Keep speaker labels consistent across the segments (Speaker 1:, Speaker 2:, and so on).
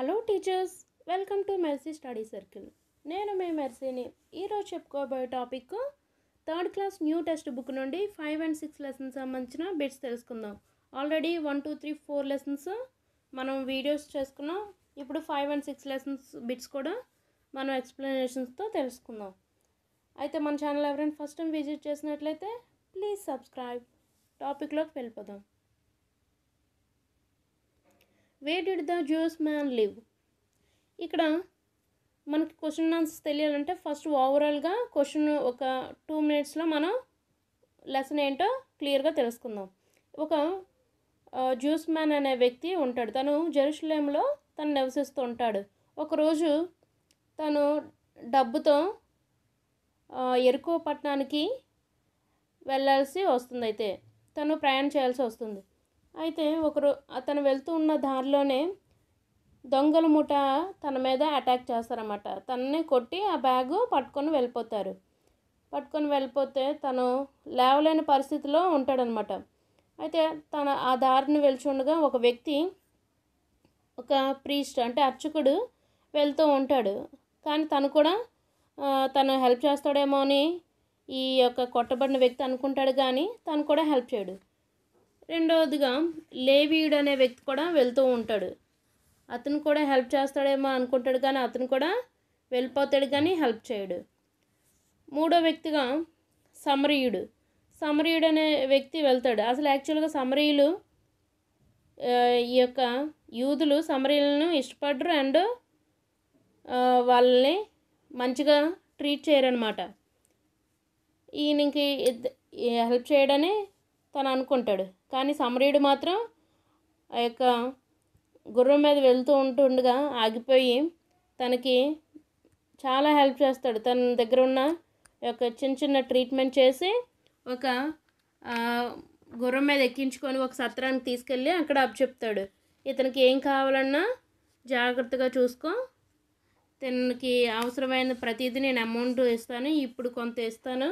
Speaker 1: Hello teachers welcome to Mercy study circle నేను మీ మెర్సీని ఈరోజు చెప్పుకోబోయే topic third class new text book నుండి ఫైవ్ అండ్ సిక్స్ లెసన్స్ సంబంధించిన బిట్స్ తెలుసుకుందాం already one two three four lessons మనం వీడియోస్ చేసుకున్నాం ఇప్పుడు five and six lessons bits కూడా మనం ఎక్స్ప్లెనేషన్స్తో తెలుసుకుందాం అయితే మన ఛానల్ ఎవరైనా ఫస్ట్ టైం విజిట్ చేసినట్లయితే ప్లీజ్ సబ్స్క్రైబ్ టాపిక్లోకి వెళ్ళిపోదాం where did the Jews man live ఇక్కడ మనకి క్వశ్చన్ ఆన్సర్స్ తెలియాలంటే ఫస్ట్ ఓవరాల్గా క్వశ్చన్ ఒక టూ మినిట్స్లో మనం లెసన్ ఏంటో క్లియర్గా తెలుసుకుందాం ఒక జ్యూస్ మ్యాన్ అనే వ్యక్తి ఉంటాడు తను జెరూసలేంలో తను నివసిస్తూ ఉంటాడు ఒకరోజు తను డబ్బుతో ఎరుకో పట్టణానికి వెళ్ళాల్సి వస్తుంది అయితే తను ప్రయాణం చేయాల్సి వస్తుంది అయితే ఒకరు అతను వెళ్తూ ఉన్న దారిలోనే దొంగల ముఠ తన మీద అటాక్ చేస్తారన్నమాట తనని కొట్టి ఆ బ్యాగు పట్టుకొని వెళ్ళిపోతారు పట్టుకొని వెళ్ళిపోతే తను లేవలేని పరిస్థితిలో ఉంటాడనమాట అయితే తన ఆ దారిని వెళ్చుండగా ఒక వ్యక్తి ఒక ప్రీస్ట్ అంటే అర్చకుడు వెళ్తూ ఉంటాడు కానీ తను కూడా తను హెల్ప్ చేస్తాడేమో అని ఈ యొక్క కొట్టబడిన వ్యక్తి అనుకుంటాడు కానీ తను కూడా హెల్ప్ చేయడు రెండవదిగా లేవీయుడు అనే వ్యక్తి కూడా వెళ్తూ ఉంటాడు అతను కూడా హెల్ప్ చేస్తాడేమో అనుకుంటాడు కానీ అతను కూడా వెళ్ళిపోతాడు కానీ హెల్ప్ చేయడు మూడో వ్యక్తిగా సమరీయుడు సమరీయుడు అనే వ్యక్తి వెళ్తాడు అసలు యాక్చువల్గా సమరీయులు ఈ యొక్క యూదులు సమరీయులను ఇష్టపడరు అండ్ వాళ్ళని మంచిగా ట్రీట్ చేయరు అనమాట ఈయనకి హెల్ప్ చేయడనే తను అనుకుంటాడు కానీ సమరీయుడు మాత్రం ఆ యొక్క గుర్రం మీద వెళ్తూ ఉంటుండగా ఆగిపోయి తనకి చాలా హెల్ప్ చేస్తాడు తన దగ్గర ఉన్న యొక్క చిన్న చిన్న ట్రీట్మెంట్ చేసి ఒక గుర్రం మీద ఎక్కించుకొని ఒక సత్రానికి తీసుకెళ్ళి అక్కడ అప్పచెప్తాడు ఇతనికి ఏం కావాలన్నా జాగ్రత్తగా చూసుకో తనకి అవసరమైన ప్రతిదీ నేను అమౌంట్ ఇస్తాను ఇప్పుడు కొంత ఇస్తాను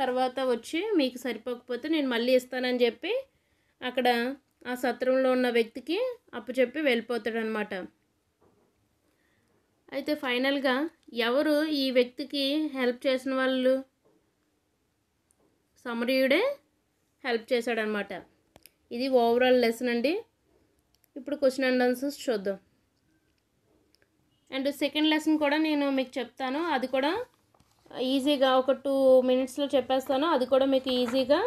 Speaker 1: తర్వాత వచ్చి మీకు సరిపోకపోతే నేను మళ్ళీ ఇస్తానని చెప్పి అక్కడ ఆ సత్రంలో ఉన్న వ్యక్తికి అప్పచెప్పి వెళ్ళిపోతాడనమాట అయితే ఫైనల్గా ఎవరు ఈ వ్యక్తికి హెల్ప్ చేసిన వాళ్ళు సమరీయుడే హెల్ప్ చేశాడనమాట ఇది ఓవరాల్ లెసన్ అండి ఇప్పుడు క్వశ్చన్ అండ్ ఆన్సర్స్ చూద్దాం అండ్ సెకండ్ లెసన్ కూడా నేను మీకు చెప్తాను అది కూడా ఈజీగా ఒక టూ మినిట్స్లో చెప్పేస్తాను అది కూడా మీకు ఈజీగా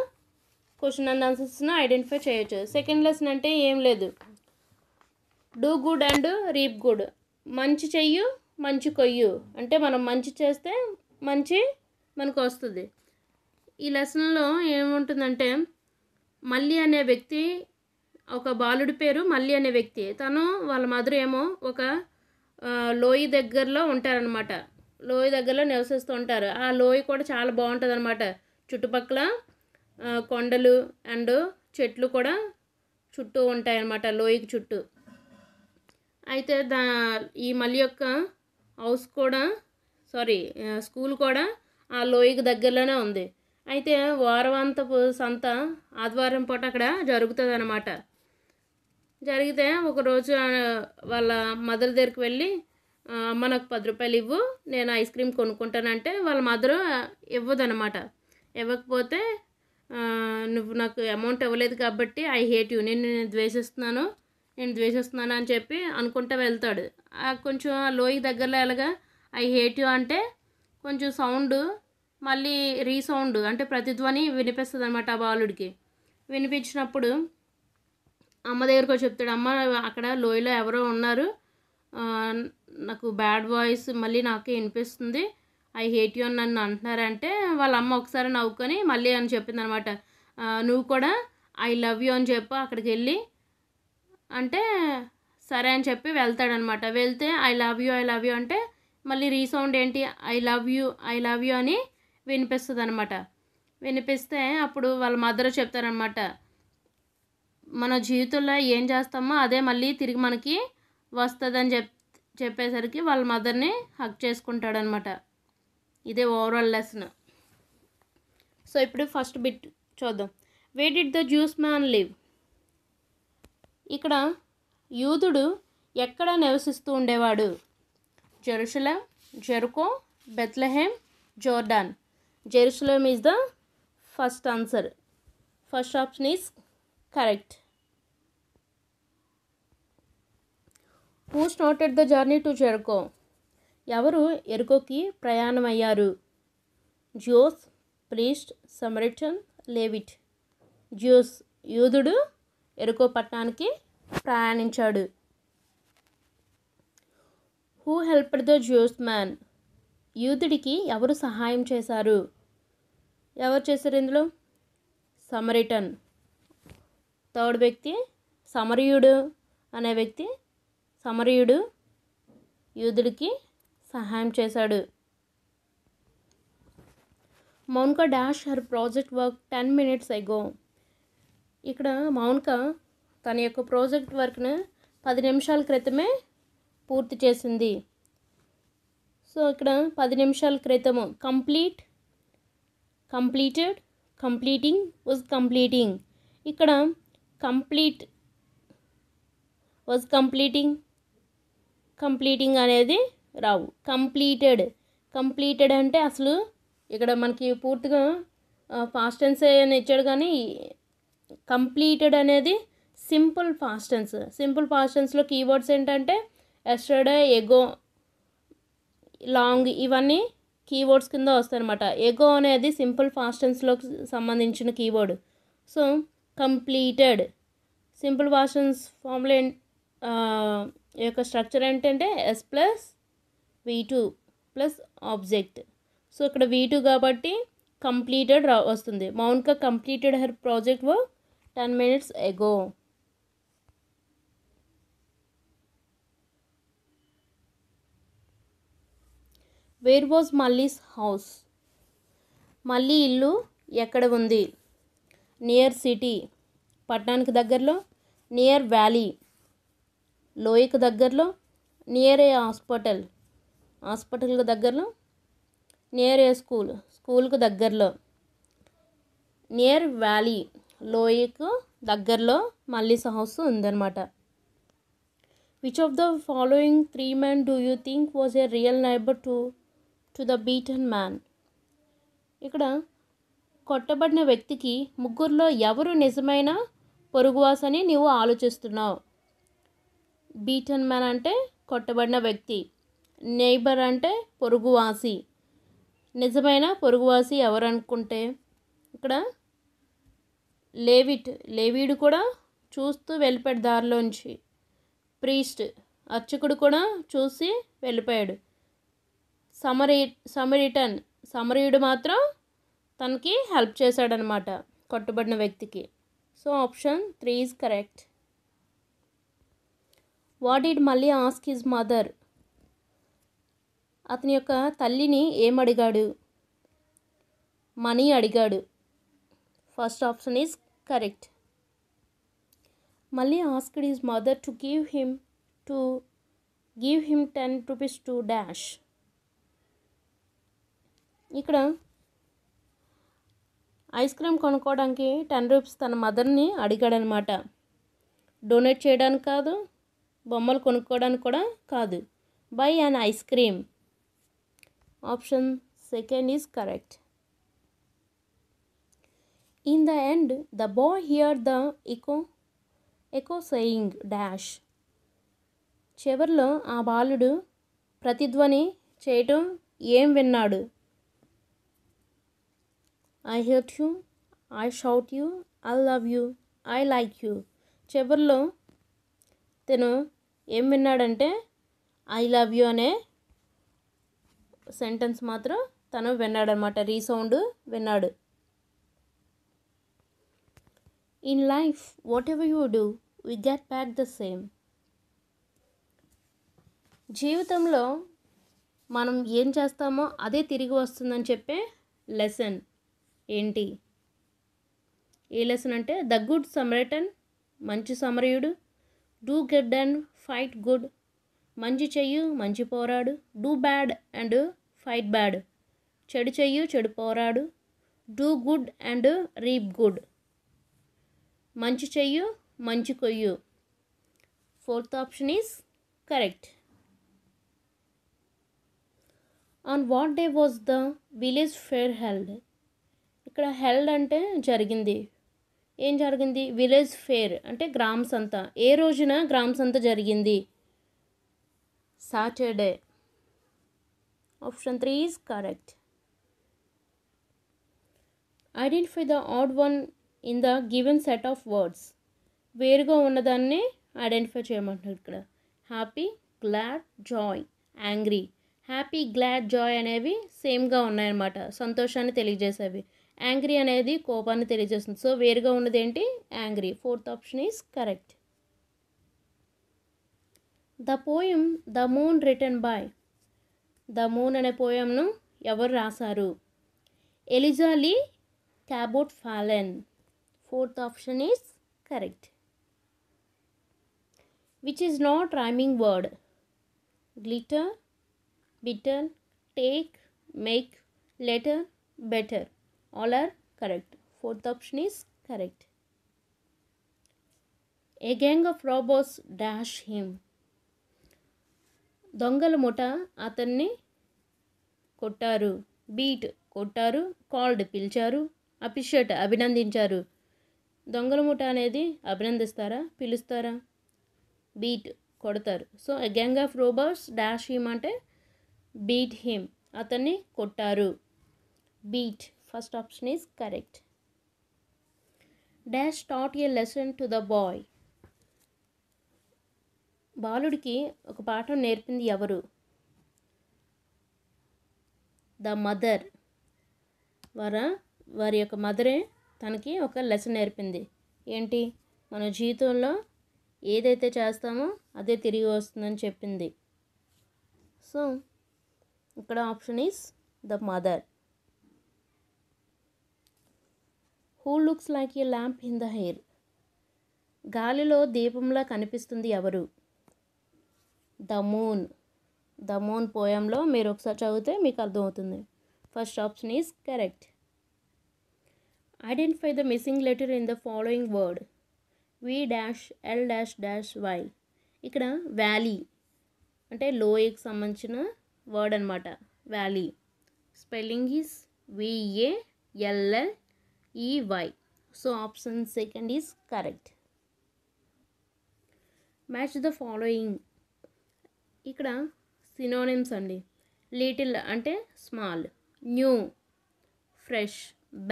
Speaker 1: క్వశ్చన్ అండ్ ఆన్సర్స్ను ఐడెంటిఫై చేయొచ్చు సెకండ్ లెసన్ అంటే ఏం లేదు do good and reap good మంచి చెయ్యు మంచి కొయ్యు అంటే మనం మంచి చేస్తే మంచి మనకు వస్తుంది ఈ లెసన్లో ఏముంటుందంటే మల్లి అనే వ్యక్తి ఒక బాలుడి పేరు మల్లి అనే వ్యక్తి తను వాళ్ళ మదర్ ఏమో ఒక లోయి దగ్గరలో ఉంటారనమాట లోయ దగ్గరలో నివసిస్తూ ఉంటారు ఆ లోయ కూడా చాలా బాగుంటుంది అనమాట చుట్టుపక్కల కొండలు అండ్ చెట్లు కూడా చుట్టూ ఉంటాయన్నమాట లోయకి చుట్టూ అయితే దా ఈ మళ్ళీ యొక్క హౌస్ కూడా సారీ స్కూల్ కూడా ఆ లోయకి దగ్గరలోనే ఉంది అయితే వారవంతపు సంత ఆదివారం పూట అక్కడ జరుగుతుంది అనమాట జరిగితే ఒకరోజు వాళ్ళ మదర్ దగ్గరికి వెళ్ళి మనకు పది రూపాయలు ఇవ్వు నేను ఐస్ క్రీమ్ కొనుక్కుంటానంటే వాళ్ళ ఇవ్వదు ఇవ్వదనమాట ఇవ్వకపోతే నువ్వు నాకు అమౌంట్ ఇవ్వలేదు కాబట్టి ఐ హేట్ యూ నేను నేను ద్వేషిస్తున్నాను నేను ద్వేషిస్తున్నాను అని చెప్పి అనుకుంటూ వెళ్తాడు కొంచెం ఆ లోయి దగ్గరలో ఎలాగా ఐ హేట్ యూ అంటే కొంచెం సౌండ్ మళ్ళీ రీసౌండ్ అంటే ప్రతిధ్వని వినిపిస్తుంది అనమాట ఆ బాలుడికి వినిపించినప్పుడు అమ్మ దగ్గరకు చెప్తాడు అమ్మ అక్కడ లోయలో ఎవరో ఉన్నారు నాకు బ్యాడ్ వాయిస్ మళ్ళీ నాకే వినిపిస్తుంది ఐ హేట్ యూ అని నన్ను అంటున్నారంటే వాళ్ళ అమ్మ ఒకసారి నవ్వుకొని మళ్ళీ అని చెప్పింది అనమాట నువ్వు కూడా ఐ లవ్ యూ అని చెప్పి అక్కడికి వెళ్ళి అంటే సరే అని చెప్పి వెళ్తాడనమాట వెళ్తే I love you I love you అంటే మళ్ళీ రీసౌండ్ ఏంటి I love you I love you అని వినిపిస్తుంది అనమాట వినిపిస్తే అప్పుడు వాళ్ళ మదర్ చెప్తారనమాట మన జీవితంలో ఏం చేస్తామో అదే మళ్ళీ తిరిగి మనకి వస్తుందని చెప్ చెప్పేసరికి వాళ్ళ మదర్ని హక్ చేసుకుంటాడనమాట ఇదే ఓవరాల్ లెసన్ సో ఇప్పుడు ఫస్ట్ బిట్ చూద్దాం where did the Jews man live ఇక్కడ యూదుడు ఎక్కడ నివసిస్తూ ఉండేవాడు Jerusalem Jericho Bethlehem Jordan Jerusalem is the first answer first option is correct who started the journey to Jericho ఎవరు ఎరుకోకి ప్రయాణమయ్యారు Jews priest Samaritan Levite Jews యూదుడు ఎరుకో పట్టణానికి ప్రయాణించాడు who helped the Jews man యూదుడికి ఎవరు సహాయం చేశారు ఎవరు చేశారు ఇందులో సమరిటన్ థర్డ్ వ్యక్తి సమరయుడు అనే వ్యక్తి సమరయుడు యూదుడికి సహాయం చేశాడు Mounika dash her project work ten minutes ago ఇక్కడ మౌన్క తన యొక్క ప్రాజెక్ట్ వర్క్ను పది నిమిషాల క్రితమే పూర్తి చేసింది సో ఇక్కడ పది నిమిషాల క్రితము complete completed completing was completing ఇక్కడ కంప్లీట్ వాజ్ కంప్లీటింగ్ కంప్లీటింగ్ అనేది రావు కంప్లీటెడ్ కంప్లీటెడ్ అంటే అసలు ఇక్కడ మనకి పూర్తిగా ఫాస్ట్ టెన్స్ అని ఇచ్చాడు కానీ కంప్లీటెడ్ అనేది simple past tense simple past టెన్స్లో కీవర్డ్స్ ఏంటంటే ఎస్టర్డే ఎగో లాంగ్ ఇవన్నీ కీవర్డ్స్ కింద వస్తాయన్నమాట ఎగో అనేది సింపుల్ ఫాస్ట్ సంబంధించిన keyword so completed simple past tense ఫామ్లో ఈ యొక్క స్ట్రక్చర్ ఏంటంటే S plus V two plus object so ఇక్కడ వీ టూ కాబట్టి కంప్లీటెడ్ రా వస్తుంది Mounika completed her project work ten minutes ago where was Malli's house Malli ఇల్లు ఎక్కడ ఉంది నియర్ సిటీ పట్టణానికి దగ్గరలో నియర్ వ్యాలీ లోయకు దగ్గరలో నియర్ ఏ హాస్పిటల్ హాస్పిటల్కు దగ్గరలో నియర్ ఏ స్కూల్ స్కూల్కు దగ్గరలో నియర్ వ్యాలీ లోయకు దగ్గరలో మల్లీస్ హౌస్ ఉందన్నమాట which of the following three man do you think was a real neighbour to to the beaten man ఇక్కడ కొట్టబడిన వ్యక్తికి ముగ్గురులో ఎవరు నిజమైన పొరుగువాసని నీవు ఆలోచిస్తున్నావు బీటన్ మ్యాన్ అంటే కొట్టబడిన వ్యక్తి నైబర్ అంటే పొరుగువాసి నిజమైన పొరుగువాసి ఎవరు అనుకుంటే ఇక్కడ లేవిట్ లేవీడు కూడా చూస్తూ వెళ్ళిపోయాడు దారిలోంచి ప్రీస్ట్ అర్చకుడు కూడా చూసి వెళ్ళిపోయాడు సమరీ సమరిటన్ సమరీయుడు మాత్రం తనకి హెల్ప్ చేశాడనమాట కట్టుబడిన వ్యక్తికి so option three is correct what did Malli ask his mother అతని యొక్క తల్లిని ఏమడిగాడు మనీ అడిగాడు first option is correct Malli asked his mother to give him to give him ten rupees to dash ఇక్కడ ఐస్ క్రీమ్ కొనుక్కోవడానికి టెన్ రూపీస్ తన మదర్ని అడిగాడనమాట donate చేయడానికి కాదు బొమ్మలు కొనుక్కోవడానికి కూడా కాదు buy an ice cream option second is correct in the end the boy hear the echo echo saying dash చివరిలో ఆ బాలుడు ప్రతిధ్వని చేయటం ఏం విన్నాడు I help you I shout you I love you I like you చివరిలో తను ఏం విన్నాడంటే ఐ లవ్ యూ అనే సెంటెన్స్ మాత్రం తను విన్నాడనమాట రీసౌండ్ విన్నాడు in life whatever you do we get back the same జీవితంలో మనం ఏం చేస్తామో అదే తిరిగి వస్తుందని చెప్పే లెసన్ ఏంటి ఏ లెసన్ అంటే ద గుడ్ సమరటన్ మంచి సమరయుడు do get and fight good మంచి చెయ్యు మంచి పోరాడు do bad and fight bad చెడు చెయ్యు చెడు పోరాడు do good and reap good మంచి చెయ్యు మంచి కొయ్యు fourth option is correct on what day was the village fair held ఇక్కడ హెల్డ్ అంటే జరిగింది ఏం జరిగింది విలేజ్ ఫేర్ అంటే గ్రామ సంత ఏ రోజున గ్రామ సంత జరిగింది Saturday option three is correct identify the odd one in the given set of words వేరుగా ఉన్నదాన్ని ఐడెంటిఫై చేయమంటున్నారు ఇక్కడ happy glad joy angry happy glad joy అనేవి సేమ్గా ఉన్నాయన్నమాట సంతోషాన్ని తెలియజేసేవి యాంగ్రీ అనేది కోపాన్ని తెలియజేస్తుంది సో వేరుగా ఉన్నది ఏంటి angry fourth option is correct the poem the moon written by the moon అనే పోయంను ఎవరు రాశారు Eliza Lee Cabot Follen fourth option is correct which is not rhyming word glitter bitter take make letter better all are correct fourth option is correct. A gang of robbers dash him. దొంగల ముఠ అతన్ని కొట్టారు beat కొట్టారు called పిలిచారు appreciate అభినందించారు దొంగల ముఠ అనేది అభినందిస్తారా పిలుస్తారా బీట్ కొడతారు so a gang of robbers dash him అంటే బీట్ హిమ్ అతన్ని కొట్టారు beat first option is correct dash taught a lesson to the boy బాలుడికి ఒక పాఠం నేర్పింది ఎవరు ద మదర్ వర వారి యొక్క మదరే తనకి ఒక లెసన్ నేర్పింది ఏంటి మన జీవితంలో ఏదైతే చేస్తామో అదే తిరిగి వస్తుందని చెప్పింది సో ఇక్కడ option is the mother who looks like a lamp in the air గాలిలో దీపంలా కనిపిస్తుంది ఎవరు ద మూన్ ద మూన్ పోయంలో మీరు ఒకసారి చదివితే మీకు అర్థమవుతుంది first option is correct identify the missing letter in the following word V dash L dash dash Y ఇక్కడ వ్యాలీ అంటే లోయకి సంబంధించిన వర్డ్ అనమాట valley spelling is V A L L E Y so option second is correct match the following ఇక్కడ synonyms అండి little అంటే small new fresh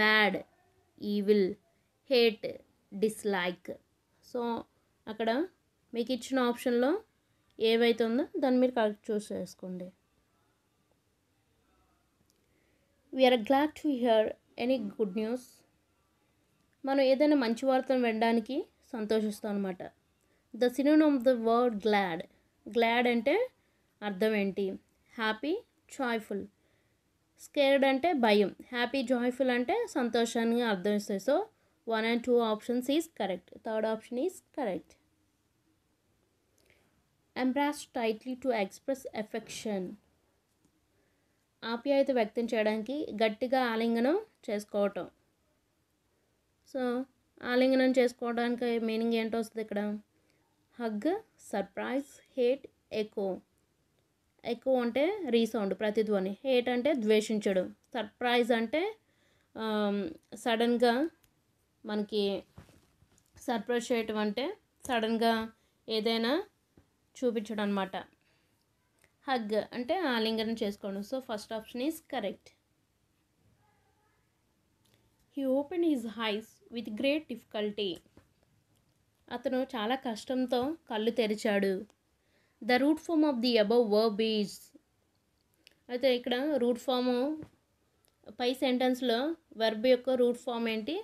Speaker 1: bad evil hate dislike so అక్కడ మీకు ఇచ్చిన ఆప్షన్లో ఏవైతే ఉందో దాన్ని మీరు కరెక్ట్ చూస్ చేసుకోండి we are glad to hear any good news మనం ఏదైనా మంచి వార్తను వినడానికి సంతోషిస్తాం అనమాట the synonym of the word glad glad అంటే అర్థం ఏంటి హ్యాపీ జాయ్ఫుల్ స్కేర్డ్ అంటే భయం హ్యాపీ జాయ్ఫుల్ అంటే సంతోషాన్ని అర్థం ఇస్తాయి so one and two options is correct third option is correct embrace tightly to express affection ఆప్యాయత వ్యక్తం చేయడానికి గట్టిగా ఆలింగనం చేసుకోవటం సో ఆలింగనం చేసుకోవడానికి మీనింగ్ ఏంటో వస్తుంది ఇక్కడ hug surprise hate echo echo అంటే రీసౌండ్ ప్రతిధ్వని హేట్ అంటే ద్వేషించడం సర్ప్రైజ్ అంటే సడన్గా మనకి సర్ప్రైజ్ చేయటం అంటే సడన్గా ఏదైనా చూపించడం అనమాట హగ్ అంటే ఆలింగనం చేసుకోవడం so first option is correct he open his eyes with great difficulty అతను చాలా కష్టంతో కళ్ళు తెరిచాడు the root form of the above verb is అయితే ఇక్కడ రూట్ ఫామ్ పై సెంటెన్స్లో వర్బ్ యొక్క రూట్ ఫామ్ ఏంటి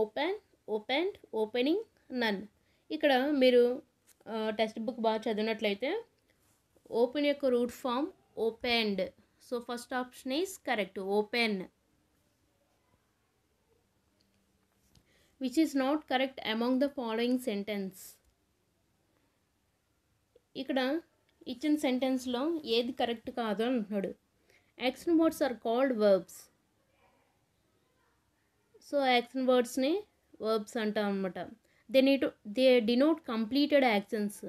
Speaker 1: ఓపెన్ ఓపెన్ ఓపెనింగ్ నన్ ఇక్కడ మీరు టెక్స్ట్ బుక్ బాగా చదివినట్లయితే ఓపెన్ యొక్క root form opened so first option is correct open which is not correct among the following sentence ఇక్కడ ఇచ్చిన సెంటెన్స్లో ఏది కరెక్ట్ కాదు అంటున్నాడు action words are called verbs so action వర్డ్స్ని వర్బ్స్ అంటాం అనమాట they neat they denote completed actions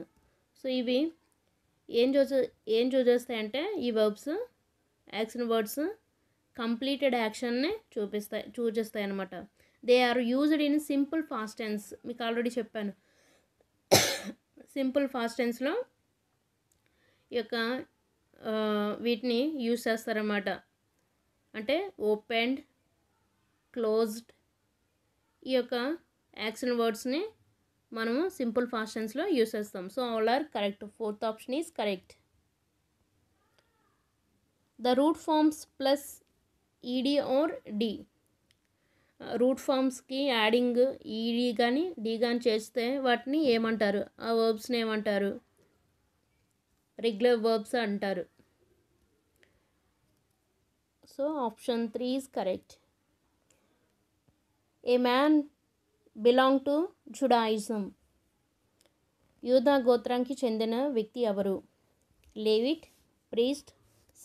Speaker 1: so ఇవి ఏం చూ ఏం చూసేస్తాయంటే ఈ వర్బ్స్ యాక్షన్ వర్డ్స్ కంప్లీటెడ్ యాక్షన్ని చూపిస్తాయి చూచేస్తాయి అనమాట they are used in simple past tense మీకు ఆల్రెడీ చెప్పాను సింపుల్ ఫాస్ట్ టెన్స్లో ఈ యొక్క వీటిని యూజ్ చేస్తారన్నమాట అంటే ఓపెన్ క్లోజ్డ్ ఈ యొక్క యాక్షన్ వర్డ్స్ని మనము సింపుల్ ఫాస్ట్ టెన్స్లో యూజ్ చేస్తాం so all are correct fourth option is correct the root forms plus ED or D root ఫామ్స్కి యాడింగ్ ఈడీ కానీ డీ కానీ చేస్తే వాటిని ఏమంటారు ఆ వర్బ్స్ని ఏమంటారు రెగ్యులర్ వర్బ్స్ అంటారు so option three is correct a man belong to Judaism యూదా గోత్రానికి చెందిన వ్యక్తి ఎవరు Levite priest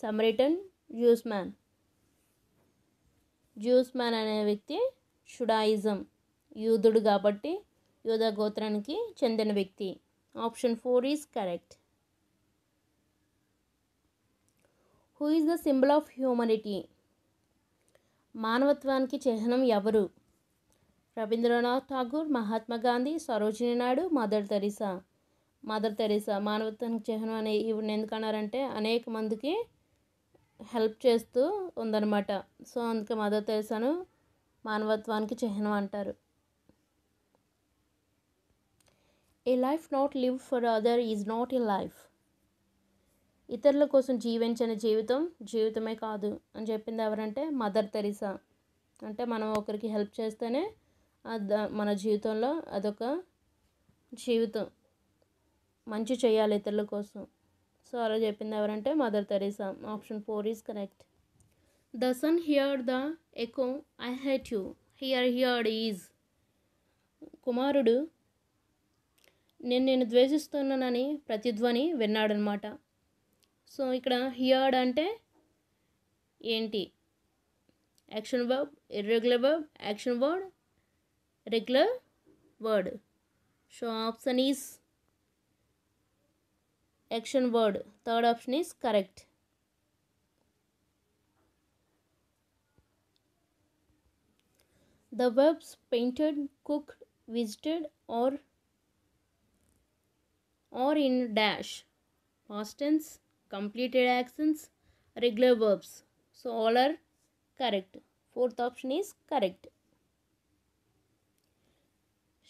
Speaker 1: Samaritan man Jews man అనే వ్యక్తి షుడాయిజం యూదుడు కాబట్టి యూధ గోత్రానికి చెందిన వ్యక్తి option four is correct who is the symbol of humanity మానవత్వానికి చిహ్నం ఎవరు Rabindranath Tagore Mahatma Gandhi Sarojini Naidu mother Teresa mother Teresa మానవత్వానికి చిహ్నం అనే ఈవిడ ఎందుకన్నారంటే అనేక మందికి హెల్ప్ చేస్తూ ఉందన్నమాట సో అందుకే మదర్ తెరిసాను మానవత్వానికి చిహ్నం అంటారు a life not live for other is not a life ఇతరుల కోసం జీవించిన జీవితం జీవితమే కాదు అని చెప్పింది ఎవరంటే మదర్ తెరిసా అంటే మనం ఒకరికి హెల్ప్ చేస్తేనే మన జీవితంలో అదొక జీవితం మంచి చేయాలి ఇతరుల కోసం సో అలా చెప్పింది ఎవరంటే mother Teresa option four is correct the son hear the echo I hate you hear heard is కుమారుడు నేను నేను ద్వేషిస్తున్నానని ప్రతిధ్వని విన్నాడనమాట సో ఇక్కడ హియర్డ్ అంటే ఏంటి action verb irregular verb action word regular word so option is action word. Third option is correct. The verbs painted, cooked, visited or or in dash. Past tense, completed actions, regular verbs. So all are correct. Fourth option is correct.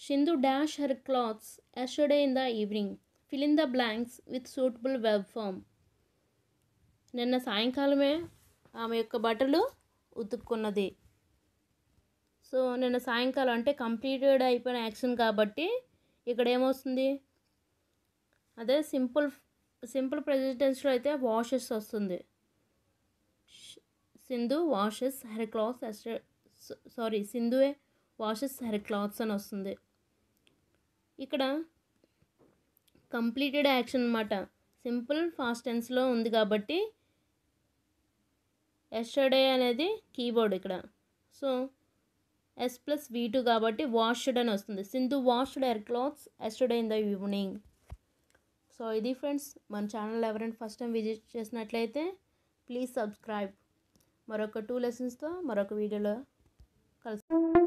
Speaker 1: Shindu dash her clothes yesterday in the evening. Fill in the blanks with suitable verb form నిన్న సాయంకాలమే ఆమె యొక్క బట్టలు ఉతుక్కున్నది so నిన్న సాయంకాలం అంటే completed అయిపోయిన action కాబట్టి ఇక్కడ ఏమొస్తుంది అదే సింపుల్ సింపుల్ ప్రెసిడెన్స్లో అయితే వాషెస్ వస్తుంది Sindhu washes her clothes sorry సింధువే వాషెస్ హెర్ క్లాత్స్ అని వస్తుంది ఇక్కడ కంప్లీటెడ్ యాక్షన్ అనమాట సింపుల్ ఫాస్ట్ టెన్స్లో ఉంది కాబట్టి ఎస్టర్డే అనేది కీబోర్డ్ ఇక్కడ so S plus V two కాబట్టి వాష్డ్ అని వస్తుంది Sindhu washed her clothes yesterday in the evening so ఇది ఫ్రెండ్స్ మన ఛానల్ ఎవరైనా ఫస్ట్ టైం విజిట్ చేసినట్లయితే ప్లీజ్ సబ్స్క్రైబ్ మరొక టూ లెసన్స్తో మరొక వీడియోలో కలిసి